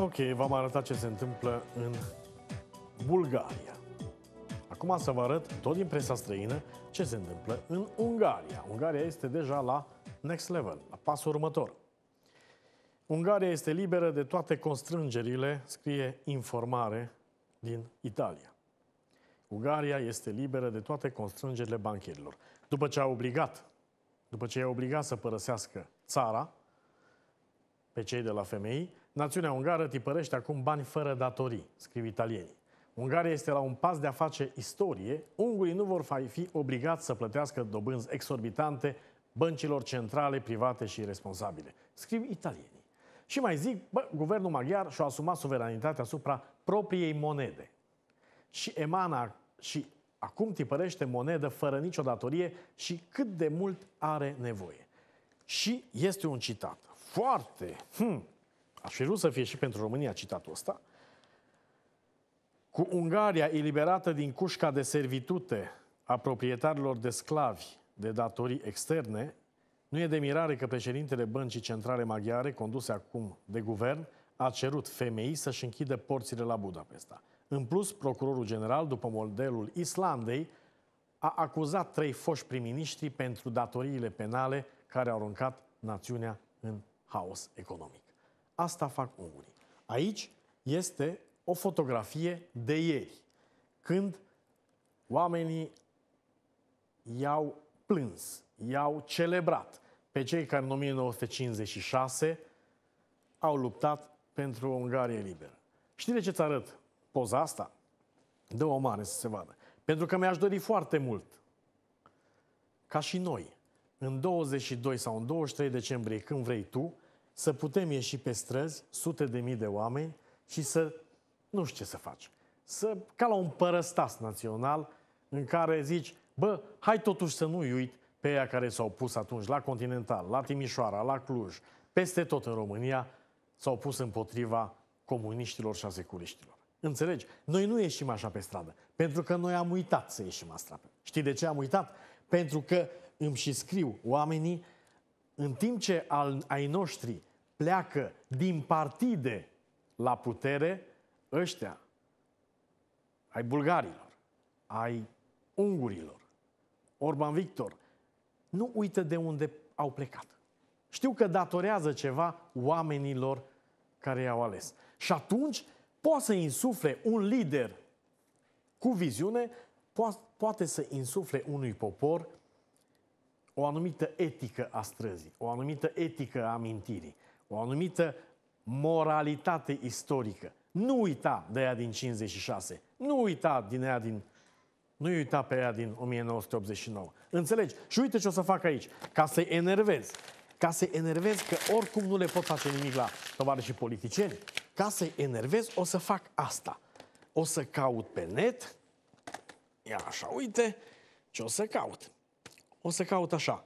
Ok, v-am arătat ce se întâmplă în Bulgaria. Acum să vă arăt, tot din presa străină, ce se întâmplă în Ungaria. Ungaria este deja la next level, la pasul următor. Ungaria este liberă de toate constrângerile, scrie informare din Italia. Ungaria este liberă de toate constrângerile bancherilor. După ce a obligat, după ce i-a obligat să părăsească țara, pe cei de la femei, națiunea ungară tipărește acum bani fără datorii, scriu italienii. Ungaria este la un pas de a face istorie, ungurii nu vor fi obligați să plătească dobânzi exorbitante băncilor centrale, private și responsabile, scriu italienii. Și mai zic, bă, guvernul maghiar și-a asumat suveranitatea asupra propriei monede. Și emana și acum tipărește monedă fără nicio datorie și cât de mult are nevoie. Și este un citat foarte, hmm, aș fi vrut să fie și pentru România citatul ăsta, cu Ungaria eliberată din cușca de servitute a proprietarilor de sclavi de datorii externe, nu e de mirare că președintele Băncii Centrale Maghiare, conduse acum de guvern, a cerut femei să-și închidă porțile la Budapesta. În plus, procurorul general, după modelul Islandei, a acuzat trei foști prim pentru datoriile penale care au aruncat națiunea haos economic. Asta fac ungurii. Aici este o fotografie de ieri, când oamenii i-au plâns, i-au celebrat pe cei care în 1956 au luptat pentru o Ungarie liberă. Știi de ce-ți arăt poza asta? Dă o mare să se vadă. Pentru că mi-aș dori foarte mult, ca și noi, în 22 sau în 23 decembrie, când vrei tu, să putem ieși pe străzi, sute de mii de oameni și să, nu știu ce să faci, să, ca la un părăstas național în care zici, bă, hai totuși să nu uit pe aia care s-au pus atunci la Continental, la Timișoara, la Cluj, peste tot în România, s-au pus împotriva comuniștilor și a securiștilor. Înțelegi? Noi nu ieșim așa pe stradă, pentru că noi am uitat să ieșim la Știi de ce am uitat? Pentru că îmi și scriu oamenii, în timp ce al, ai noștri pleacă din partide la putere, ăștia, ai bulgarilor, ai ungurilor, Orban Victor, nu uită de unde au plecat. Știu că datorează ceva oamenilor care i-au ales. Și atunci poate să insufle un lider cu viziune, poate să insufle unui popor o anumită etică a străzii, o anumită etică a amintirii, o anumită moralitate istorică. Nu uita de ea din 56, nu uita din ea din nu uita pe ea din 1989. Înțelegi? Și uite ce o să fac aici. Ca să-i enervez. Ca să-i enervez că oricum nu le pot face nimic la tovarășii politicieni. Ca să-i enervez o să fac asta. O să caut pe net. Ia așa, uite ce o să caut o să caut așa.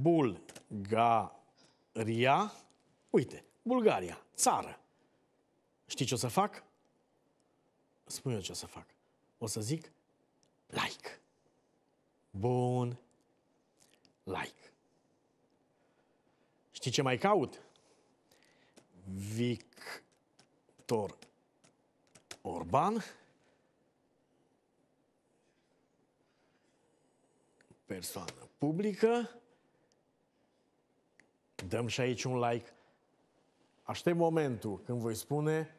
Bulgaria. Uite, Bulgaria, țară. Știi ce o să fac? Spune eu ce o să fac. O să zic like. Bun. Like. Știi ce mai caut? Victor Orban. persoană publică. Dăm și aici un like. Aștept momentul când voi spune,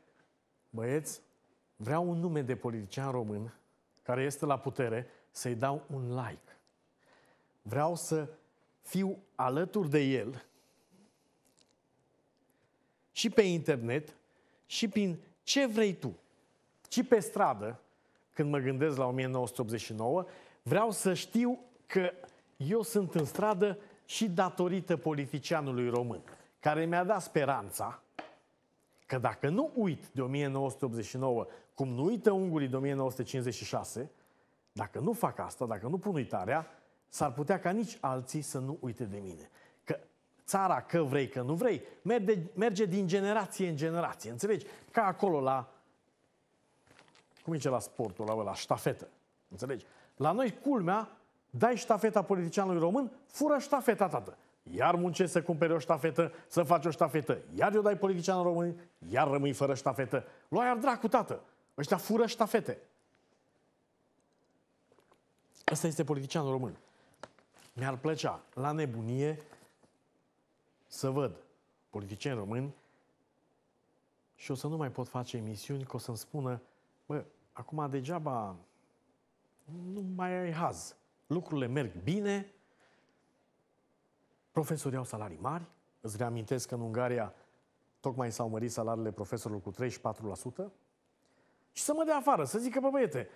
băieți, vreau un nume de politician român care este la putere să-i dau un like. Vreau să fiu alături de el și pe internet și prin ce vrei tu. Și pe stradă, când mă gândesc la 1989, vreau să știu că eu sunt în stradă și datorită politicianului român, care mi-a dat speranța că dacă nu uit de 1989, cum nu uită ungurii de 1956, dacă nu fac asta, dacă nu pun uitarea, s-ar putea ca nici alții să nu uite de mine. Că țara, că vrei, că nu vrei, merge, merge din generație în generație, înțelegi? Ca acolo la, cum e la sportul la ștafetă, înțelegi? La noi, culmea, dai ștafeta politicianului român, fură ștafeta tată. Iar muncești să cumpere o ștafetă, să faci o ștafetă, iar eu dai politicianul român, iar rămâi fără ștafetă. Lua iar dracu, tată! Ăștia fură ștafete. Ăsta este politicianul român. Mi-ar plăcea, la nebunie, să văd politicieni români și o să nu mai pot face emisiuni, că o să-mi spună, bă, acum degeaba nu mai ai haz lucrurile merg bine, profesorii au salarii mari, îți reamintesc că în Ungaria tocmai s-au mărit salariile profesorilor cu 34%, și să mă dea afară, să zică, bă băiete,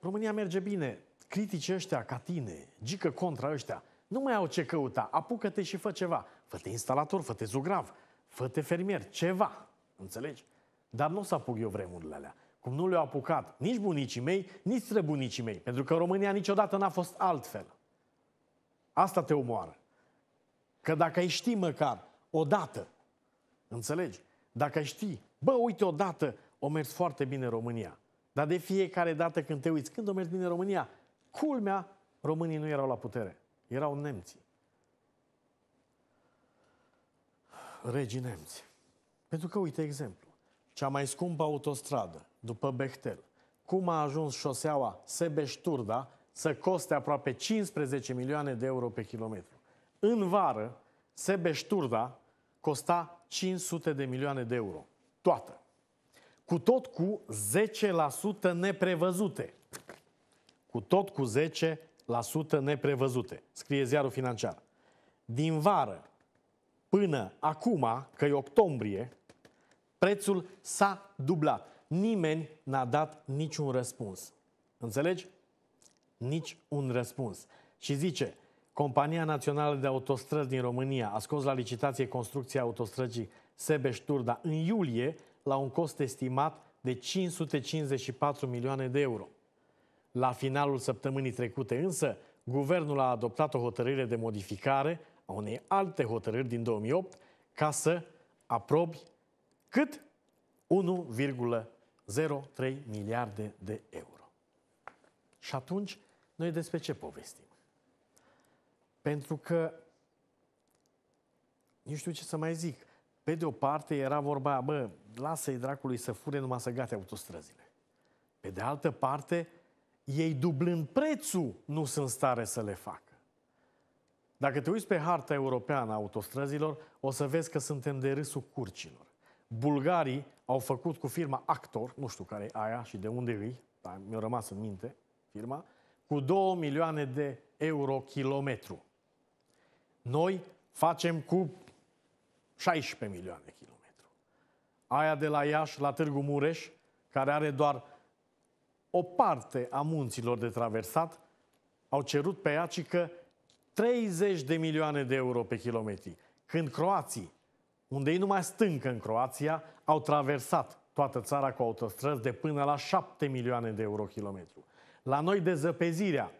România merge bine, critici ăștia ca tine, gică contra ăștia, nu mai au ce căuta, apucă-te și fă ceva. Fă-te instalator, fă-te zugrav, fă-te fermier, ceva, înțelegi? Dar nu o să apuc eu vremurile alea cum nu le-au apucat nici bunicii mei, nici străbunicii mei, pentru că România niciodată n-a fost altfel. Asta te omoară. Că dacă ai ști măcar odată, înțelegi? Dacă ai ști, bă, uite, odată o mers foarte bine România. Dar de fiecare dată când te uiți, când o mers bine România, culmea, românii nu erau la putere. Erau nemții. Regii nemți. Pentru că, uite, exemplu. Cea mai scumpă autostradă după Bechtel. Cum a ajuns șoseaua Sebeșturda să coste aproape 15 milioane de euro pe kilometru? În vară, Sebeșturda costa 500 de milioane de euro. Toată. Cu tot cu 10% neprevăzute. Cu tot cu 10% neprevăzute, scrie ziarul financiar. Din vară până acum, că e octombrie, prețul s-a dublat nimeni n-a dat niciun răspuns. Înțelegi? Nici un răspuns. Și zice, Compania Națională de Autostrăzi din România a scos la licitație construcția autostrăzii Sebeș-Turda în iulie la un cost estimat de 554 milioane de euro. La finalul săptămânii trecute însă, guvernul a adoptat o hotărâre de modificare a unei alte hotărâri din 2008 ca să aprobi cât 0,3 miliarde de euro. Și atunci, noi despre ce povestim? Pentru că, nu știu ce să mai zic, pe de o parte era vorba, bă, lasă-i dracului să fure numai să gate autostrăzile. Pe de altă parte, ei dublând prețul nu sunt stare să le facă. Dacă te uiți pe harta europeană a autostrăzilor, o să vezi că suntem de râsul curcilor bulgarii au făcut cu firma Actor, nu știu care e aia și de unde e dar mi-a rămas în minte firma, cu 2 milioane de euro kilometru. Noi facem cu 16 milioane de kilometru. Aia de la Iași la Târgu Mureș, care are doar o parte a munților de traversat, au cerut pe Iași că 30 de milioane de euro pe kilometri. Când croații unde ei numai stâncă în Croația, au traversat toată țara cu autostrăzi de până la 7 milioane de euro kilometru. La noi de zăpezirea,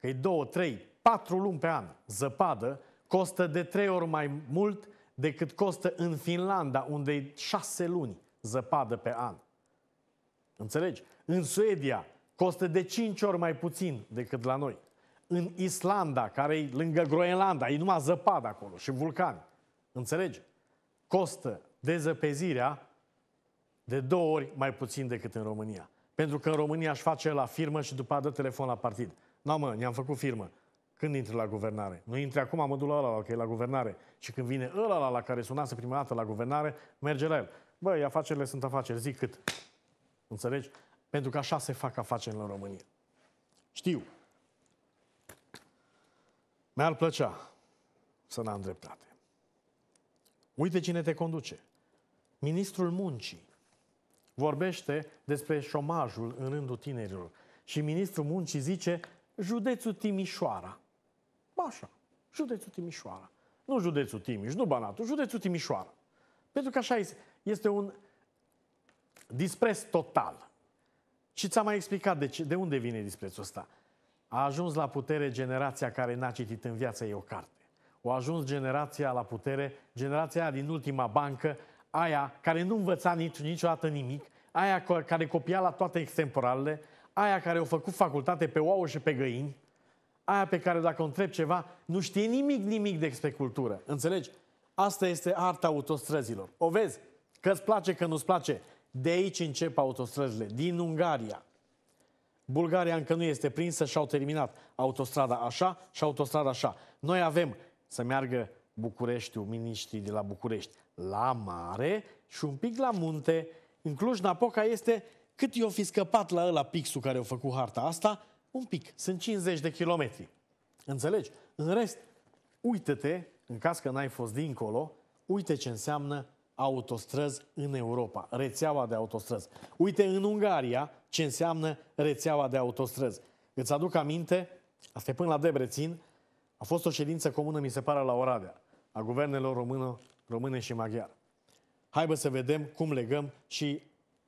că e 2, 3, 4 luni pe an zăpadă, costă de 3 ori mai mult decât costă în Finlanda, unde e 6 luni zăpadă pe an. Înțelegi? În Suedia costă de 5 ori mai puțin decât la noi. În Islanda, care e lângă Groenlanda, e numai zăpadă acolo și vulcani. Înțelege? Costă dezăpezirea de două ori mai puțin decât în România. Pentru că în România își face la firmă și după dă telefon la partid. Nu, mă, ne-am făcut firmă. Când intri la guvernare? Nu intri acum, mă duc la ăla, că e la guvernare. Și când vine ăla la, la care sunase prima dată la guvernare, merge la el. Băi, afacerile sunt afaceri, zic cât. Înțelegi? Pentru că așa se fac afaceri în România. Știu. Mi-ar plăcea să n-am dreptate. Uite cine te conduce. Ministrul Muncii vorbește despre șomajul în rândul tinerilor și ministrul Muncii zice județul Timișoara. Așa, județul Timișoara. Nu județul Timiș, nu Banatul, județul Timișoara. Pentru că așa este, este un dispreț total. Și ți-am mai explicat de, ce, de unde vine disprețul ăsta. A ajuns la putere generația care n-a citit în viața ei o carte. O ajuns generația la putere, generația din ultima bancă, aia care nu învăța nici, niciodată nimic, aia care copia la toate extemporalele, aia care au făcut facultate pe ouă și pe găini, aia pe care dacă o întreb ceva, nu știe nimic, nimic despre cultură. Înțelegi? Asta este arta autostrăzilor. O vezi? Că îți place, că nu-ți place. De aici încep autostrăzile. Din Ungaria. Bulgaria încă nu este prinsă și au terminat autostrada așa și autostrada așa. Noi avem să meargă Bucureștiul, miniștrii de la București, la mare și un pic la munte. În Cluj-Napoca este cât i-o fi scăpat la ăla pixul care au făcut harta asta, un pic, sunt 50 de kilometri. Înțelegi? În rest, uite te în caz că n-ai fost dincolo, uite ce înseamnă autostrăzi în Europa, rețeaua de autostrăzi. Uite în Ungaria ce înseamnă rețeaua de autostrăzi. Îți aduc aminte, asta e până la Debrețin, a fost o ședință comună, mi se pare, la Oradea, a guvernelor română, române și maghiar. Haide să vedem cum legăm și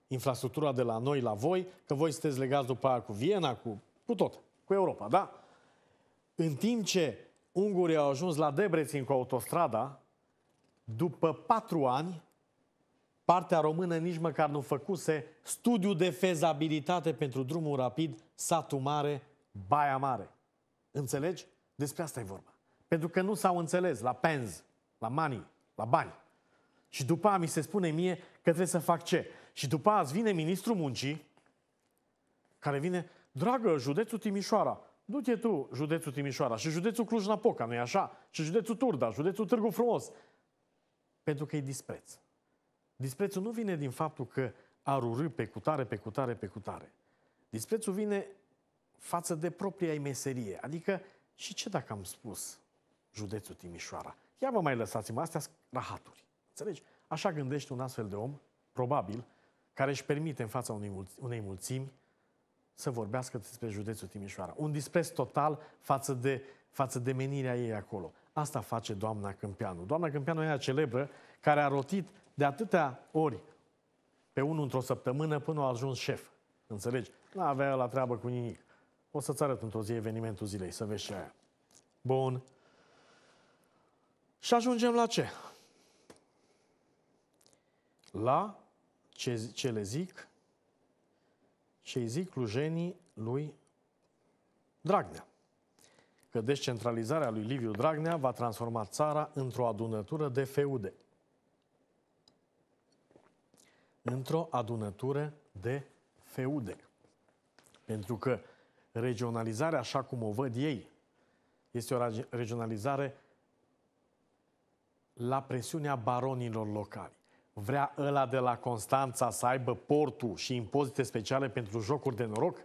infrastructura de la noi la voi, că voi sunteți legați după aia cu Viena, cu, cu tot, cu Europa, da? În timp ce ungurii au ajuns la Debrețin cu autostrada, după patru ani, partea română nici măcar nu făcuse studiu de fezabilitate pentru drumul rapid Satu Mare, Baia Mare. Înțelegi? Despre asta e vorba. Pentru că nu s-au înțeles la pens, la money, la bani. Și după aia mi se spune mie că trebuie să fac ce. Și după aia vine ministrul muncii, care vine, dragă, județul Timișoara, du-te tu, județul Timișoara și județul Cluj-Napoca, nu-i așa? Și județul Turda, județul Târgu Frumos. Pentru că e dispreț. Disprețul nu vine din faptul că ar urâ pe cutare, pe cutare, pe cutare. Disprețul vine față de propria meserie. Adică și ce dacă am spus județul Timișoara? Ia vă mai lăsați-mă, astea rahaturi. Înțelegi? Așa gândește un astfel de om, probabil, care își permite în fața unei, mulți, unei mulțimi să vorbească despre județul Timișoara. Un dispreț total față de, față de menirea ei acolo. Asta face doamna Câmpianu. Doamna Câmpianu e aia celebră care a rotit de atâtea ori pe unul într-o săptămână până a ajuns șef. Înțelegi? Nu avea la treabă cu nimic. O să-ți arăt într-o zi evenimentul zilei, să vezi ce Bun. Și ajungem la ce? La ce, ce le zic, ce zic lujenii lui Dragnea. Că descentralizarea lui Liviu Dragnea va transforma țara într-o adunătură de feude. Într-o adunătură de feude. Pentru că Regionalizare, așa cum o văd ei, este o regionalizare la presiunea baronilor locali. Vrea ăla de la Constanța să aibă portul și impozite speciale pentru jocuri de noroc?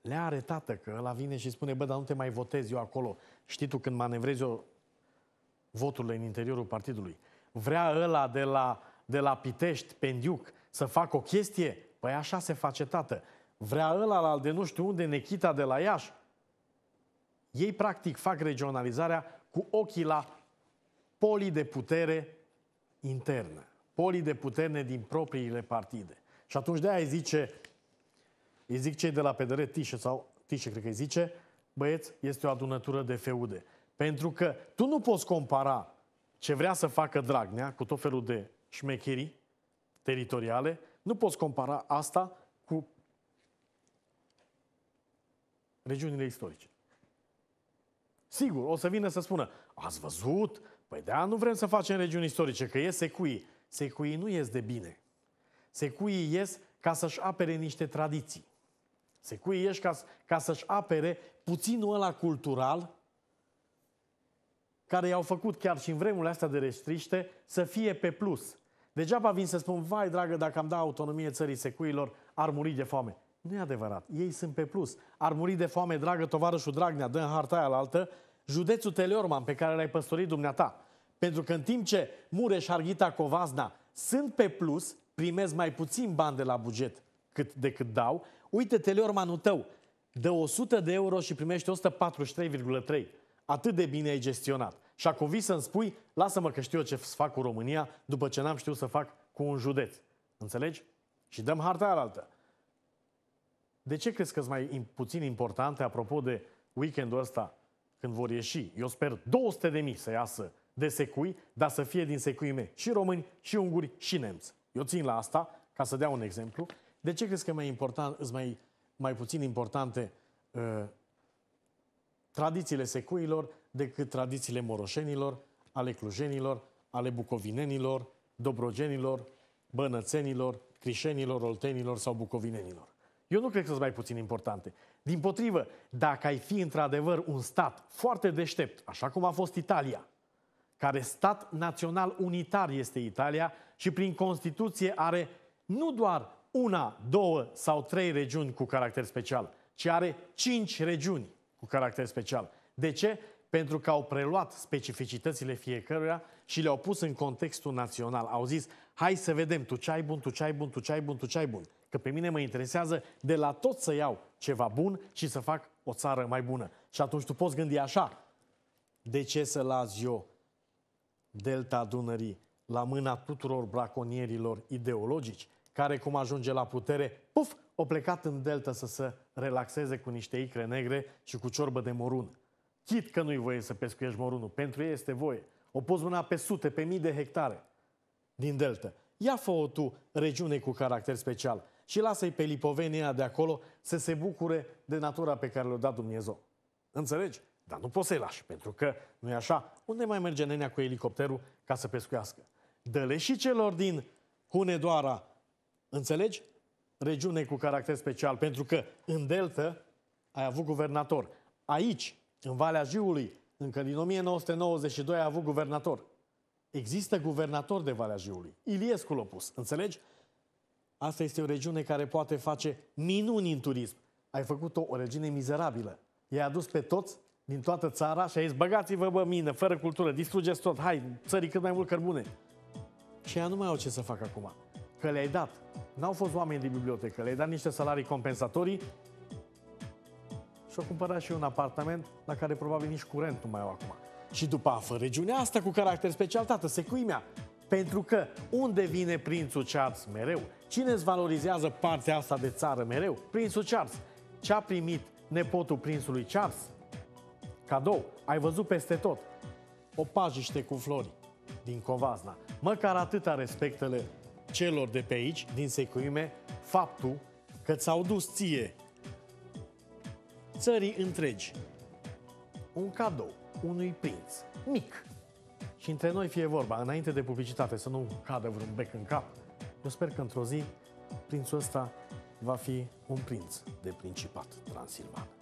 Le are tată că ăla vine și spune, bă, dar nu te mai votez eu acolo. Știi tu când manevrezi eu voturile în interiorul partidului. Vrea ăla de la, de la Pitești, Pendiuc, să facă o chestie? Păi așa se face tată vrea ăla la de nu știu unde, Nechita de la Iași. Ei practic fac regionalizarea cu ochii la poli de putere internă, poli de putere din propriile partide. Și atunci de aia îi zice, îi zic cei de la PDR, Tișe sau Tișe, cred că îi zice, băieți, este o adunătură de feude. Pentru că tu nu poți compara ce vrea să facă Dragnea cu tot felul de șmecherii teritoriale, nu poți compara asta regiunile istorice. Sigur, o să vină să spună, ați văzut? Păi da, nu vrem să facem regiuni istorice, că ies secuii. Secuii nu ies de bine. Secuii ies ca să-și apere niște tradiții. Secuii ies ca, ca să-și apere puținul ăla cultural care i-au făcut chiar și în vremurile astea de restriște să fie pe plus. Degeaba vin să spun, vai dragă, dacă am da autonomie țării secuilor, ar muri de foame. Nu e adevărat. Ei sunt pe plus. Ar muri de foame, dragă tovarășul Dragnea, dă în harta aia la altă, județul Teleorman pe care l-ai păstorit dumneata. Pentru că în timp ce Mureș, Arghita, Covazna sunt pe plus, primez mai puțin bani de la buget cât de cât dau, uite Teleormanul tău, dă 100 de euro și primește 143,3. Atât de bine ai gestionat. Și acum vii să-mi spui, lasă-mă că știu eu ce fac cu România după ce n-am știut să fac cu un județ. Înțelegi? Și dăm harta aia la altă. De ce crezi că sunt mai puțin importante, apropo de weekendul ăsta, când vor ieși? Eu sper 200 de mii să iasă de secui, dar să fie din secuii mei. Și români, și unguri, și nemți. Eu țin la asta, ca să dea un exemplu. De ce crezi că mai important, sunt mai, mai puțin importante uh, tradițiile secuilor decât tradițiile moroșenilor, ale clujenilor, ale bucovinenilor, dobrogenilor, bănățenilor, crișenilor, oltenilor sau bucovinenilor? Eu nu cred că sunt mai puțin importante. Din potrivă, dacă ai fi într-adevăr un stat foarte deștept, așa cum a fost Italia, care stat național unitar este Italia și prin Constituție are nu doar una, două sau trei regiuni cu caracter special, ci are cinci regiuni cu caracter special. De ce? Pentru că au preluat specificitățile fiecăruia și le-au pus în contextul național. Au zis, hai să vedem, tu ce ai bun, tu ce ai bun, tu ce ai bun, tu ce ai bun că pe mine mă interesează de la tot să iau ceva bun și să fac o țară mai bună. Și atunci tu poți gândi așa, de ce să las eu delta Dunării la mâna tuturor braconierilor ideologici, care cum ajunge la putere, puf, o plecat în delta să se relaxeze cu niște icre negre și cu ciorbă de morun. Chit că nu-i voie să pescuiești morunul, pentru ei este voie. O poți mâna pe sute, pe mii de hectare din delta. Ia fă tu regiune cu caracter special și lasă-i pe lipovenia de acolo să se bucure de natura pe care le-a dat Dumnezeu. Înțelegi? Dar nu poți să-i lași, pentru că, nu e așa, unde mai merge nenea cu elicopterul ca să pescuiască? Dă-le și celor din Hunedoara, înțelegi? Regiune cu caracter special, pentru că în Delta ai avut guvernator. Aici, în Valea Jiului, încă din 1992 ai avut guvernator. Există guvernator de Valea Jiului. Iliescu l-a pus, înțelegi? Asta este o regiune care poate face minuni în turism. Ai făcut-o o regiune mizerabilă. I-ai adus pe toți din toată țara și ai zis, băgați-vă bă mină, fără cultură, distrugeți tot, hai, țării cât mai mult cărbune. Și ea nu mai au ce să facă acum. Că le-ai dat. N-au fost oameni din bibliotecă, le-ai dat niște salarii compensatorii și-au cumpărat și un apartament la care probabil nici curent nu mai au acum. Și după afă, regiunea asta cu caracter special, tată, secuimea, pentru că unde vine prințul Charles mereu? Cine îți valorizează partea asta de țară mereu? Prințul Charles. Ce a primit nepotul prințului Charles? Cadou. Ai văzut peste tot. O pajiște cu flori din Covazna. Măcar atâta respectele celor de pe aici, din secuime, faptul că ți-au dus ție țării întregi un cadou unui prinț mic și între noi fie vorba, înainte de publicitate, să nu cadă vreun bec în cap, eu sper că într-o zi prințul ăsta va fi un prinț de principat transilvan.